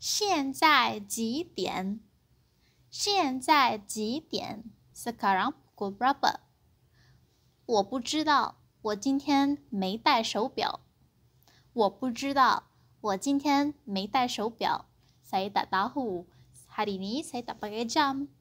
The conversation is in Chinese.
现在几点？现在几点？Sekarang pukul berapa？我不知道，我今天没带手表。我不知道，我今天没带手表。Saya tak tahu. Hari ini saya tak pakai jam.